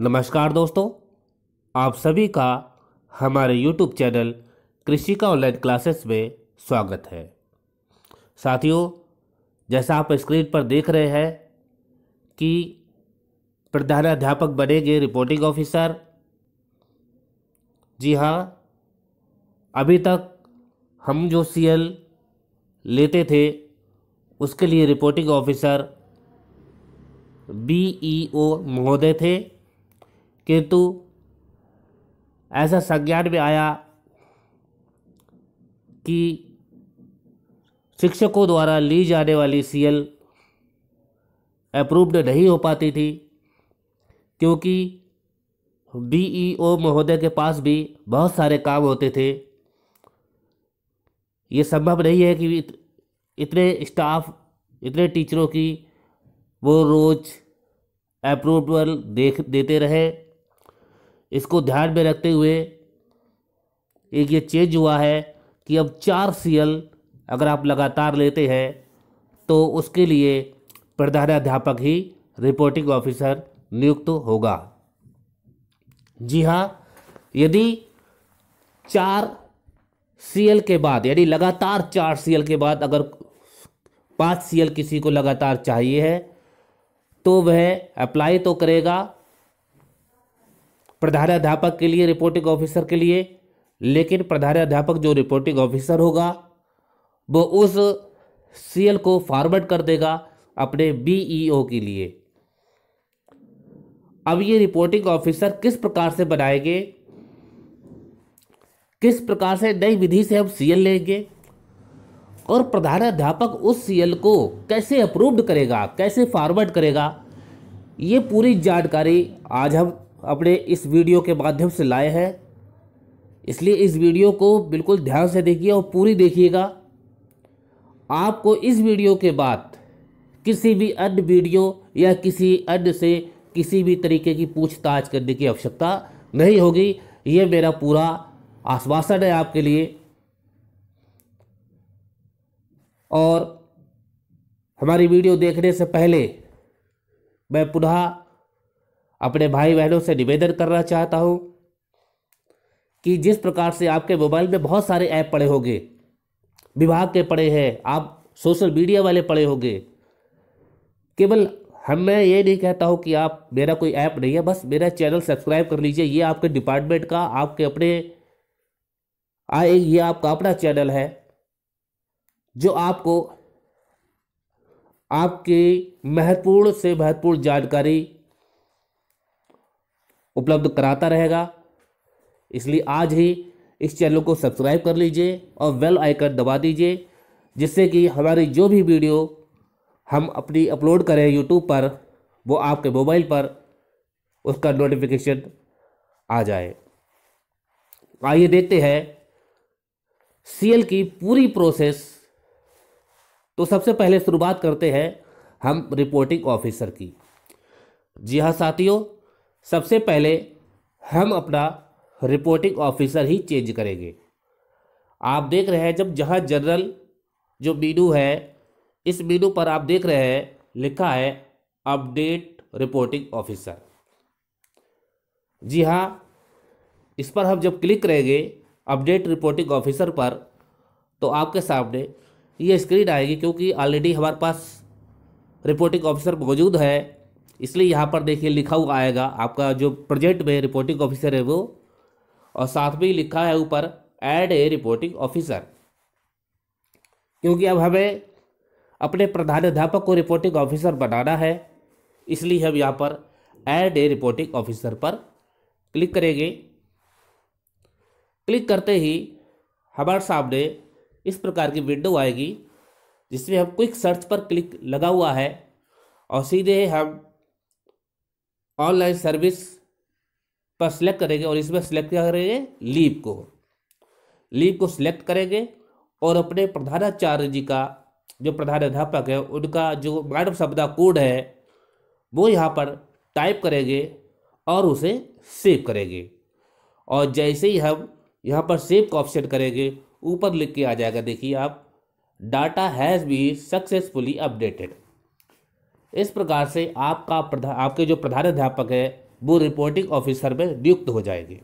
नमस्कार दोस्तों आप सभी का हमारे यूट्यूब चैनल कृषि का ऑनलाइन क्लासेस में स्वागत है साथियों जैसा आप स्क्रीन पर देख रहे हैं कि प्रधानाध्यापक बनेंगे रिपोर्टिंग ऑफिसर जी हाँ अभी तक हम जो सी लेते थे उसके लिए रिपोर्टिंग ऑफिसर ओ महोदय थे किंतु ऐसा संज्ञान में आया कि शिक्षकों द्वारा ली जाने वाली सीएल अप्रूव्ड नहीं हो पाती थी क्योंकि बीईओ e महोदय के पास भी बहुत सारे काम होते थे ये संभव नहीं है कि इतने स्टाफ इतने टीचरों की वो रोज़ अप्रूवल देख देते रहे इसको ध्यान में रखते हुए एक ये चेंज हुआ है कि अब चार सी अगर आप लगातार लेते हैं तो उसके लिए प्रधानाध्यापक ही रिपोर्टिंग ऑफिसर नियुक्त तो होगा जी हाँ यदि चार सीएल के बाद यानी लगातार चार सीएल के बाद अगर पाँच सीएल किसी को लगातार चाहिए है तो वह अप्लाई तो करेगा प्रधानाध्यापक के लिए रिपोर्टिंग ऑफिसर के लिए लेकिन प्रधानाध्यापक जो रिपोर्टिंग ऑफिसर होगा वो उस सी को फॉरवर्ड कर देगा अपने बी e के लिए अब ये रिपोर्टिंग ऑफिसर किस प्रकार से बनाएंगे किस प्रकार से नई विधि से हम सीएल लेंगे और प्रधानाध्यापक उस सीएल को कैसे अप्रूव्ड करेगा कैसे फॉरवर्ड करेगा ये पूरी जानकारी आज हम अपने इस वीडियो के माध्यम से लाए हैं इसलिए इस वीडियो को बिल्कुल ध्यान से देखिए और पूरी देखिएगा आपको इस वीडियो के बाद किसी भी अन्य वीडियो या किसी अन्य से किसी भी तरीके की पूछताछ करने की आवश्यकता नहीं होगी ये मेरा पूरा आश्वासन है आपके लिए और हमारी वीडियो देखने से पहले मैं पुनः अपने भाई बहनों से निवेदन करना चाहता हूँ कि जिस प्रकार से आपके मोबाइल में बहुत सारे ऐप पड़े होंगे विभाग के पड़े हैं आप सोशल मीडिया वाले पड़े होंगे केवल हम मैं ये नहीं कहता हूँ कि आप मेरा कोई ऐप नहीं है बस मेरा चैनल सब्सक्राइब कर लीजिए ये आपके डिपार्टमेंट का आपके अपने आए ये आपका अपना चैनल है जो आपको आपकी महत्वपूर्ण से महत्वपूर्ण जानकारी उपलब्ध कराता रहेगा इसलिए आज ही इस चैनल को सब्सक्राइब कर लीजिए और बेल आइकन दबा दीजिए जिससे कि हमारी जो भी वीडियो हम अपनी अपलोड करें यूट्यूब पर वो आपके मोबाइल पर उसका नोटिफिकेशन आ जाए आइए देखते हैं सीएल की पूरी प्रोसेस तो सबसे पहले शुरुआत करते हैं हम रिपोर्टिंग ऑफिसर की जी हाँ साथियों सबसे पहले हम अपना रिपोर्टिंग ऑफिसर ही चेंज करेंगे आप देख रहे हैं जब जहाँ जनरल जो मीनू है इस मीनू पर आप देख रहे हैं लिखा है अपडेट रिपोर्टिंग ऑफिसर जी हाँ इस पर हम जब क्लिक करेंगे अपडेट रिपोर्टिंग ऑफिसर पर तो आपके सामने ये स्क्रीन आएगी क्योंकि ऑलरेडी हमारे पास रिपोर्टिंग ऑफिसर मौजूद है इसलिए यहाँ पर देखिए लिखा हुआ आएगा आपका जो प्रोजेक्ट में रिपोर्टिंग ऑफिसर है वो और साथ में लिखा है ऊपर एड ए रिपोर्टिंग ऑफिसर क्योंकि अब हमें अपने प्रधानाध्यापक को रिपोर्टिंग ऑफिसर बनाना है इसलिए हम यहाँ पर एड ए रिपोर्टिंग ऑफिसर पर क्लिक करेंगे क्लिक करते ही हमारे सामने इस प्रकार की विंडो आएगी जिसमें हम क्विक सर्च पर क्लिक लगा हुआ है और सीधे हम ऑनलाइन सर्विस पर सिलेक्ट करेंगे और इसमें सिलेक्ट क्या करेंगे लीव को लीव को सिलेक्ट करेंगे और अपने प्रधानाचार्य जी का जो प्रधानाध्यापक है उनका जो मैडम शब्दा कोड है वो यहाँ पर टाइप करेंगे और उसे सेव करेंगे और जैसे ही हम यहाँ पर सेव का ऑप्शन करेंगे ऊपर लिख के आ जाएगा देखिए आप data has be successfully updated इस प्रकार से आपका प्रधा आपके जो प्रधानाध्यापक है वो रिपोर्टिंग ऑफिसर में नियुक्त हो जाएंगे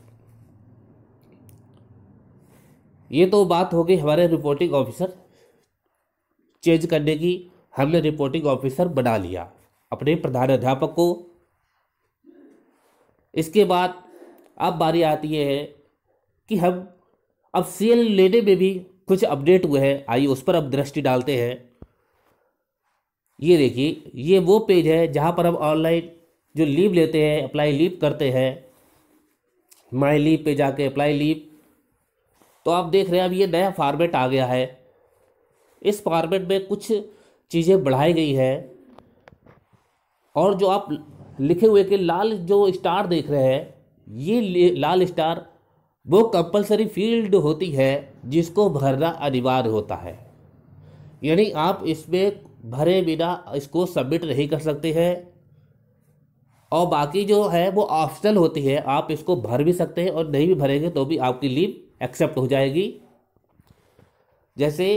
ये तो बात हो गई हमारे रिपोर्टिंग ऑफिसर चेंज करने की हमने रिपोर्टिंग ऑफिसर बना लिया अपने प्रधान अध्यापक को इसके बाद अब बारी आती है कि हम अब सी लेने में भी कुछ अपडेट हुए हैं आइए उस पर अब दृष्टि डालते हैं ये देखिए ये वो पेज है जहाँ पर हम ऑनलाइन जो लीव लेते हैं अप्लाई लीव करते हैं माई लीव पे जाके अप्लाई लीव तो आप देख रहे हैं अब ये नया फार्मेट आ गया है इस फार्मेट में कुछ चीज़ें बढ़ाई गई हैं और जो आप लिखे हुए के लाल जो स्टार देख रहे हैं ये लाल स्टार वो कंपलसरी फील्ड होती है जिसको भरना अनिवार्य होता है यानी आप इसमें भरे बिना इसको सबमिट नहीं कर सकते हैं और बाकी जो है वो ऑप्शनल होती है आप इसको भर भी सकते हैं और नहीं भी भरेंगे तो भी आपकी लीव एक्सेप्ट हो जाएगी जैसे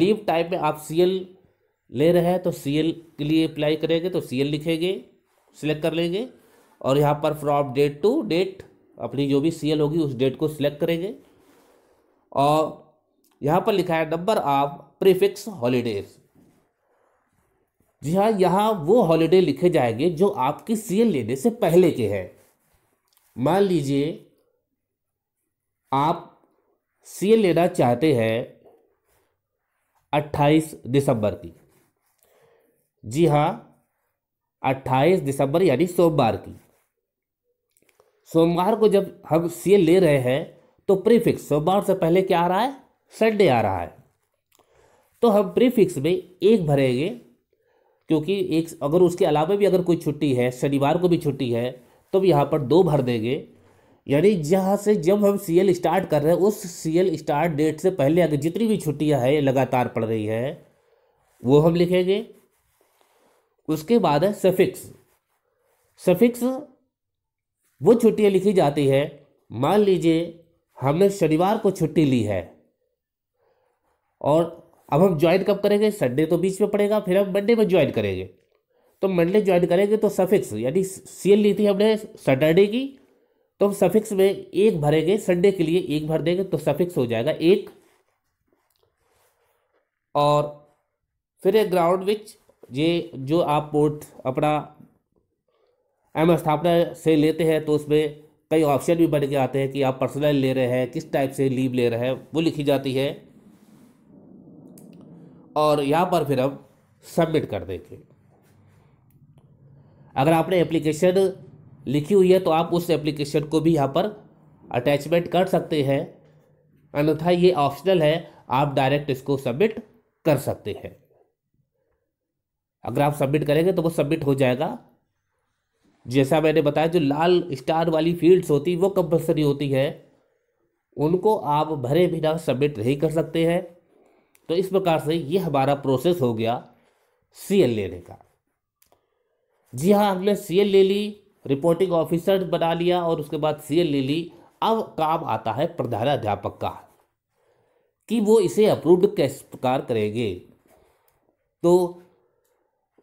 लीव टाइप में आप सी ले रहे हैं तो सी के लिए अप्लाई करेंगे तो सी लिखेंगे सिलेक्ट कर लेंगे और यहाँ पर फ्रॉम डेट टू डेट अपनी जो भी सी होगी उस डेट को सिलेक्ट करेंगे और यहाँ पर लिखा है नंबर ऑफ प्रीफिक्स हॉलीडेज जी हाँ यहाँ वो हॉलीडे लिखे जाएंगे जो आपकी सीएल लेने से पहले के हैं मान लीजिए आप सीएल लेना चाहते हैं 28 दिसंबर की जी हाँ 28 दिसंबर यानी सोमवार की सोमवार को जब हम सीएल ले रहे हैं तो प्रीफिक्स सोमवार से पहले क्या आ रहा है संडे आ रहा है तो हम प्रीफिक्स में एक भरेंगे क्योंकि एक अगर उसके अलावा भी अगर कोई छुट्टी है शनिवार को भी छुट्टी है तो भी यहाँ पर दो भर देंगे यानी जहाँ से जब हम सी एल स्टार्ट कर रहे हैं उस सी एल स्टार्ट डेट से पहले अगर जितनी भी छुट्टियाँ हैं लगातार पड़ रही है वो हम लिखेंगे उसके बाद है सफिक्स सफिक्स वो छुट्टियाँ लिखी जाती है मान लीजिए हमने शनिवार को छुट्टी ली है और अब हम ज्वाइन कब करेंगे संडे तो बीच में पड़ेगा फिर हम मंडे में ज्वाइन करेंगे तो मंडे ज्वाइन करेंगे तो सफिक्स यानी सी एल ली थी हमने सैटरडे की तो हम सफिक्स में एक भरेंगे संडे के लिए एक भर देंगे तो सफिक्स हो जाएगा एक और फिर एक ग्राउंड विच ये जो आप पोर्ट अपना एम स्थापना से लेते हैं तो उसमें कई ऑप्शन भी बन के आते हैं कि आप पर्सनल ले रहे हैं किस टाइप से लीव ले रहे हैं वो लिखी जाती है और यहाँ पर फिर हम सबमिट कर देंगे अगर आपने एप्लीकेशन लिखी हुई है तो आप उस एप्लीकेशन को भी यहाँ पर अटैचमेंट कर सकते हैं अन्यथा ये ऑप्शनल है आप डायरेक्ट इसको सबमिट कर सकते हैं अगर आप सबमिट करेंगे तो वो सबमिट हो जाएगा जैसा मैंने बताया जो लाल स्टार वाली फील्ड्स होती वो कंपलसरी होती है उनको आप भरे बिना सबमिट नहीं कर सकते हैं तो इस प्रकार से ये हमारा प्रोसेस हो गया सी एल लेने का जी हाँ हमने सी एल ले ली रिपोर्टिंग ऑफिसर बना लिया और उसके बाद सी एल ले ली अब काम आता है प्रधानाध्यापक का कि वो इसे अप्रूव्ड किस प्रकार करेंगे तो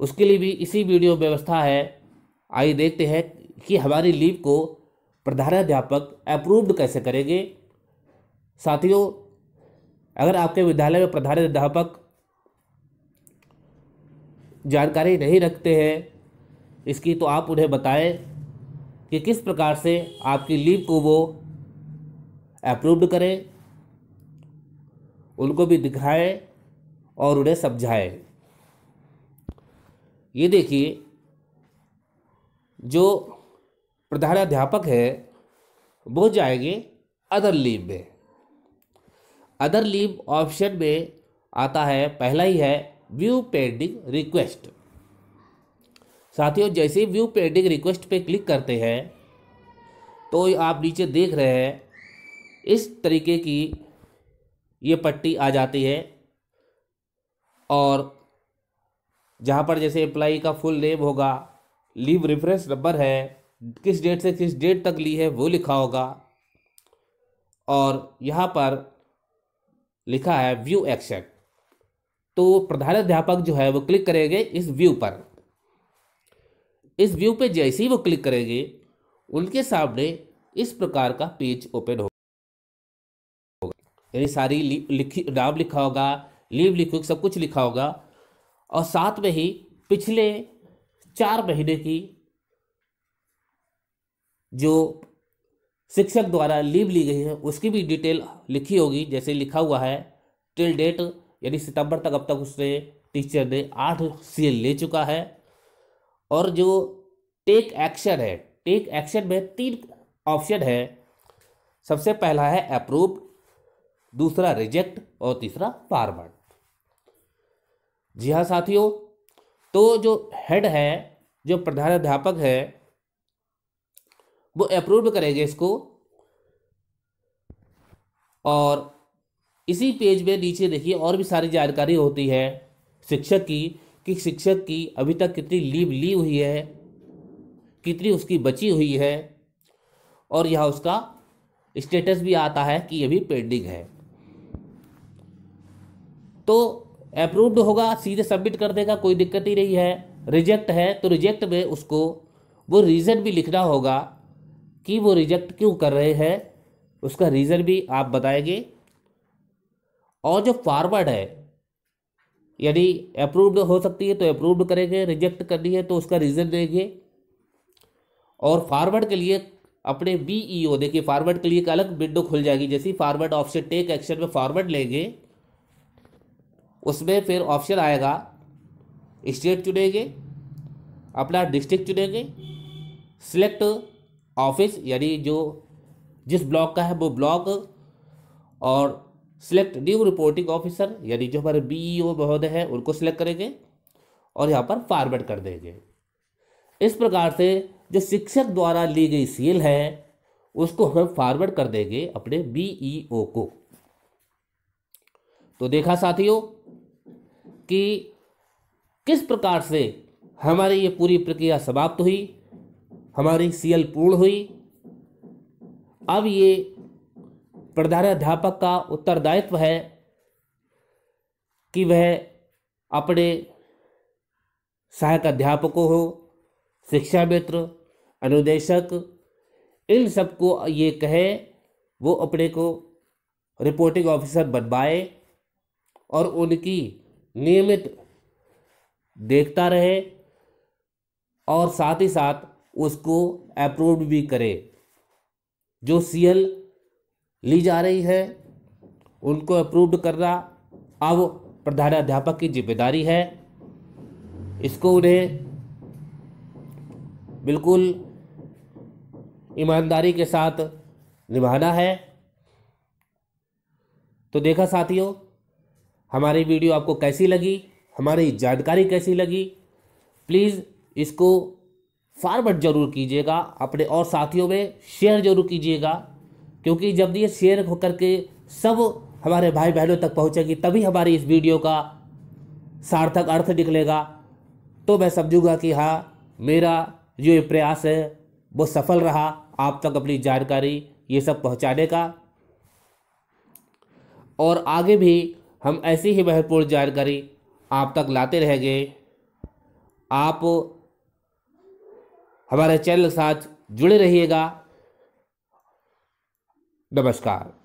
उसके लिए भी इसी वीडियो व्यवस्था है आइए देखते हैं कि हमारी लीव को प्रधानाध्यापक अप्रूव्ड कैसे करेंगे साथियों अगर आपके विद्यालय में प्रधान अध्यापक जानकारी नहीं रखते हैं इसकी तो आप उन्हें बताएं कि किस प्रकार से आपकी लीव को वो अप्रूव्ड करें उनको भी दिखाएं और उन्हें समझाएं ये देखिए जो प्रधानाध्यापक हैं वो जाएंगे अदर लीव में अदर लीव ऑप्शन में आता है पहला ही है व्यू पेंडिंग रिक्वेस्ट साथियों जैसे ही व्यू पेंडिंग रिक्वेस्ट पे क्लिक करते हैं तो आप नीचे देख रहे हैं इस तरीके की ये पट्टी आ जाती है और जहाँ पर जैसे एम्प्लाई का फुल नेम होगा लीव रेफरेंस नंबर है किस डेट से किस डेट तक ली है वो लिखा होगा और यहाँ पर लिखा है व्यू एक्शन तो प्रधानाध्यापक जो है वो क्लिक करेंगे इस व्यू पर इस व्यू पे जैसे ही वो क्लिक करेंगे उनके सामने इस प्रकार का पेज ओपन होगा यानी सारी लिखी नाम लिखा होगा लीव लिखो सब कुछ लिखा होगा और साथ में ही पिछले चार महीने की जो शिक्षक द्वारा लीव ली गई है उसकी भी डिटेल लिखी होगी जैसे लिखा हुआ है टिल डेट यानी सितंबर तक अब तक उसने टीचर ने आठ सी ले चुका है और जो टेक एक्शन है टेक एक्शन में तीन ऑप्शन है सबसे पहला है अप्रूव दूसरा रिजेक्ट और तीसरा फॉरवर्ड जी हाँ साथियों तो जो हेड है जो प्रधानाध्यापक है वो अप्रूव करेंगे इसको और इसी पेज में नीचे देखिए और भी सारी जानकारी होती है शिक्षक की कि शिक्षक की अभी तक कितनी लीव ली हुई है कितनी उसकी बची हुई है और यह उसका स्टेटस भी आता है कि यह भी पेंडिंग है तो अप्रूव्ड होगा सीधे सबमिट कर देगा कोई दिक्कत ही नहीं है रिजेक्ट है तो रिजेक्ट में उसको वो रीज़न भी लिखना होगा कि वो रिजेक्ट क्यों कर रहे हैं उसका रीज़न भी आप बताएंगे और जो फॉरवर्ड है यदि अप्रूव्ड हो सकती है तो अप्रूव्ड करेंगे रिजेक्ट करनी है तो उसका रीज़न देंगे और फॉरवर्ड के लिए अपने बी ई ओ देखिए फॉरवर्ड के लिए एक अलग विंडो खुल जाएगी जैसे फॉरवर्ड ऑप्शन टेक एक्शन में फॉरवर्ड लेंगे उसमें फिर ऑप्शन आएगा स्टेट चुनेंगे अपना डिस्ट्रिक्ट चुनेंगे सिलेक्ट ऑफिस यानी जो जिस ब्लॉक का है वो ब्लॉक और सिलेक्ट न्यू रिपोर्टिंग ऑफिसर यानी जो हमारे बी ई ओ महोदय हैं उनको सिलेक्ट करेंगे और यहाँ पर फॉर्मेट कर देंगे इस प्रकार से जो शिक्षक द्वारा ली गई सील है उसको हम फॉरवर्ड कर देंगे अपने बीईओ e को तो देखा साथियों कि किस प्रकार से हमारी ये पूरी प्रक्रिया समाप्त हुई हमारी सीएल पूर्ण हुई अब ये प्रधानाध्यापक का उत्तरदायित्व है कि वह अपने सहायक अध्यापकों हो शिक्षा मित्र अनुदेशक इन सबको ये कहे वो अपने को रिपोर्टिंग ऑफिसर बनवाए और उनकी नियमित देखता रहे और साथ ही साथ उसको अप्रूव भी करे जो सीएल ली जा रही है उनको अप्रूव्ड करना अब प्रधानाध्यापक की जिम्मेदारी है इसको उन्हें बिल्कुल ईमानदारी के साथ निभाना है तो देखा साथियों हमारी वीडियो आपको कैसी लगी हमारी जानकारी कैसी लगी प्लीज़ इसको फॉरवर्ड जरूर कीजिएगा अपने और साथियों में शेयर जरूर कीजिएगा क्योंकि जब ये शेयर होकर के सब हमारे भाई बहनों तक पहुंचेगी तभी हमारी इस वीडियो का सार्थक अर्थ निकलेगा तो मैं समझूंगा कि हाँ मेरा जो ये प्रयास है वो सफल रहा आप तक अपनी जानकारी ये सब पहुंचाने का और आगे भी हम ऐसी ही महत्वपूर्ण जानकारी आप तक लाते रहेंगे आप हमारे चैनल के साथ जुड़े रहिएगा नमस्कार